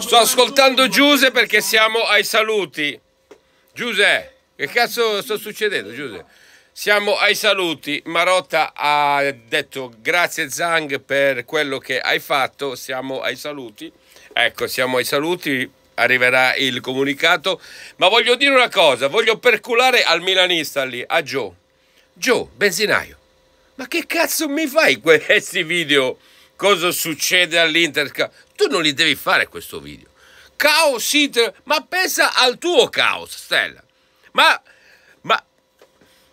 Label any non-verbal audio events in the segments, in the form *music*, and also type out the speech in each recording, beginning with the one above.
Sto ascoltando Giuse perché siamo ai saluti. Giuse, che cazzo sta succedendo Giuse? Siamo ai saluti. Marotta ha detto grazie Zang per quello che hai fatto. Siamo ai saluti. Ecco, siamo ai saluti. Arriverà il comunicato. Ma voglio dire una cosa, voglio perculare al milanista lì, a Joe. Joe, benzinaio. Ma che cazzo mi fai questi video? cosa succede all'Inter. Tu non li devi fare questo video. Caos Inter, ma pensa al tuo caos, Stella. Ma, ma,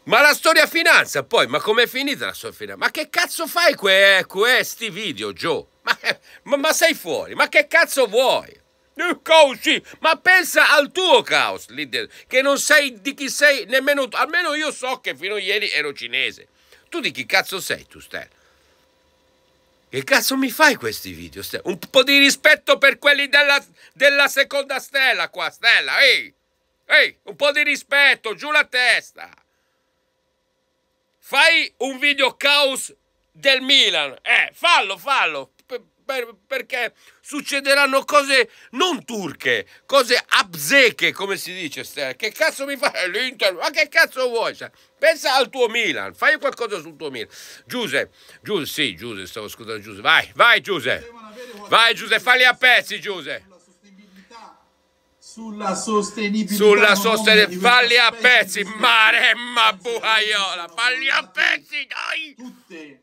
ma la storia finanza poi, ma com'è finita la storia finanza? Ma che cazzo fai que, questi video, Joe? Ma, *laughs* ma, ma sei fuori, ma che cazzo vuoi? Caos, sì. ma pensa al tuo caos, leader, che non sai di chi sei nemmeno tu. Almeno io so che fino a ieri ero cinese. Tu di chi cazzo sei, tu Stella? Che cazzo mi fai questi video? Un po' di rispetto per quelli della, della seconda stella qua, Stella, ehi! Ehi, un po' di rispetto, giù la testa! Fai un video caos del Milan. Eh, fallo, fallo. Per, perché succederanno cose non turche, cose abzeche, come si dice, Stella. Che cazzo mi fai eh, l'Inter? Ma che cazzo vuoi? Cioè, pensa al tuo Milan, fai qualcosa sul tuo Milan. Giuse, Giuse, sì, Giuse, stavo ascoltando Giuse. Vai, vai Giuse. Vai Giuse, falli a pezzi, Giuse sulla sostenibilità sulla sostenibilità falli a pezzi Maremma Buhaiola falli a pezzi dai tutte